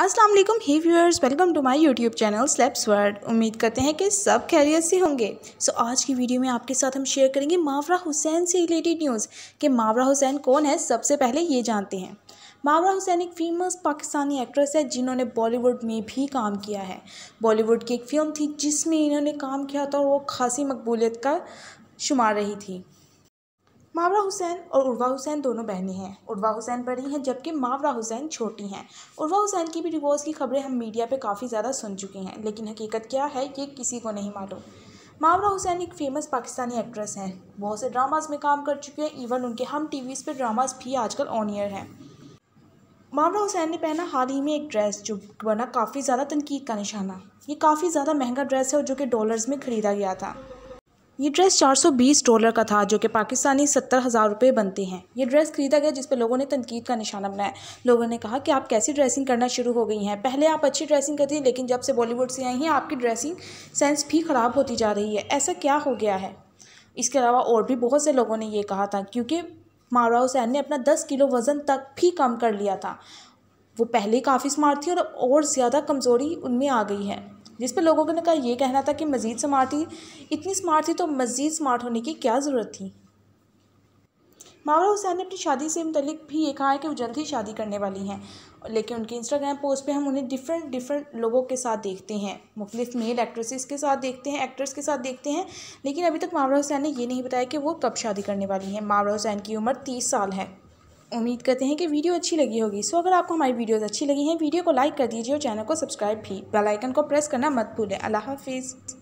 अस्सलाम वालेकुम hi viewers welcome to my YouTube channel स्लेप्स वर्ड उम्मीद करते हैं कि सब खैरियत से होंगे सो so, आज की वीडियो में आपके साथ हम शेयर करेंगे मावरा हुसैन से रिलेटेड न्यूज़ कि मावरा हुसैन कौन है सबसे पहले ये जानते हैं मावरा हुसैन एक फेमस पाकिस्तानी एक्ट्रेस है जिन्होंने बॉलीवुड में भी काम किया है बॉलीवुड की एक फ़िल्म थी जिसमें इन्होंने काम किया था और वो खासी मकबूलियत का शुमार रही थी मावरा हुसैन और उर्वा हुसैन दोनों बहनें हैं उर्वा हुसैन बड़ी हैं जबकि मावरा हुसैन छोटी हैं उर्वा हुसैन की भी डिवोर्स की खबरें हम मीडिया पे काफ़ी ज़्यादा सुन चुके हैं लेकिन हकीकत क्या है ये किसी को नहीं मालूम मावरा हुसैन एक फेमस पाकिस्तानी एक्ट्रेस हैं बहुत से ड्रामाज में काम कर चुके हैं इवन उनके हम टी वीज़ पर ड्रामाज भी आजकल ऑन ईयर हैं मामरा हुसैन ने पहना हाल ही में एक ड्रेस जो बना काफ़ी ज़्यादा तनकीद का निशाना ये काफ़ी ज़्यादा महंगा ड्रेस है और जो कि डॉलर्स में ख़रीदा गया था ये ड्रेस 420 डॉलर का था जो कि पाकिस्तानी सत्तर हज़ार रुपये बनते हैं ये ड्रेस खरीदा गया जिस पर लोगों ने तनकीद का निशाना बनाया लोगों ने कहा कि आप कैसी ड्रेसिंग करना शुरू हो गई हैं पहले आप अच्छी ड्रेसिंग करती हैं लेकिन जब से बॉलीवुड से आई हैं आपकी ड्रेसिंग सेंस भी ख़राब होती जा रही है ऐसा क्या हो गया है इसके अलावा और भी बहुत से लोगों ने यह कहा था क्योंकि मारा हुसैन ने अपना दस किलो वज़न तक भी कम कर लिया था वो पहले काफ़ी स्मार्ट थी और और ज़्यादा कमज़ोरी उनमें आ गई है जिस पर लोगों ने कहा यह कहना था कि मज़ीद स्मार्ट थी इतनी स्मार्ट थी तो मज़ीद स्मार्ट होने की क्या ज़रूरत थी मावरा हुसैन ने अपनी शादी से मुतलिक भी ये कहा है कि वो जल्द ही शादी करने वाली हैं लेकिन उनके इंस्टाग्राम पोस्ट पे हम उन्हें डिफरेंट डिफरेंट लोगों के साथ देखते हैं मुख्तफ मेल एक्ट्रेसेस के साथ देखते हैं एक्टर्स के साथ देखते हैं लेकिन अभी तक मावरा हुसैन ने ये नहीं बताया कि वो कब शादी करने वाली हैं मावरा हुसैन की उम्र तीस साल है उम्मीद करते हैं कि वीडियो अच्छी लगी होगी सो अगर आपको हमारी वीडियोस अच्छी लगी हैं वीडियो को लाइक कर दीजिए और चैनल को सब्सक्राइब भी बेल आइकन को प्रेस करना मत भूलें अल्लाह हाफिज़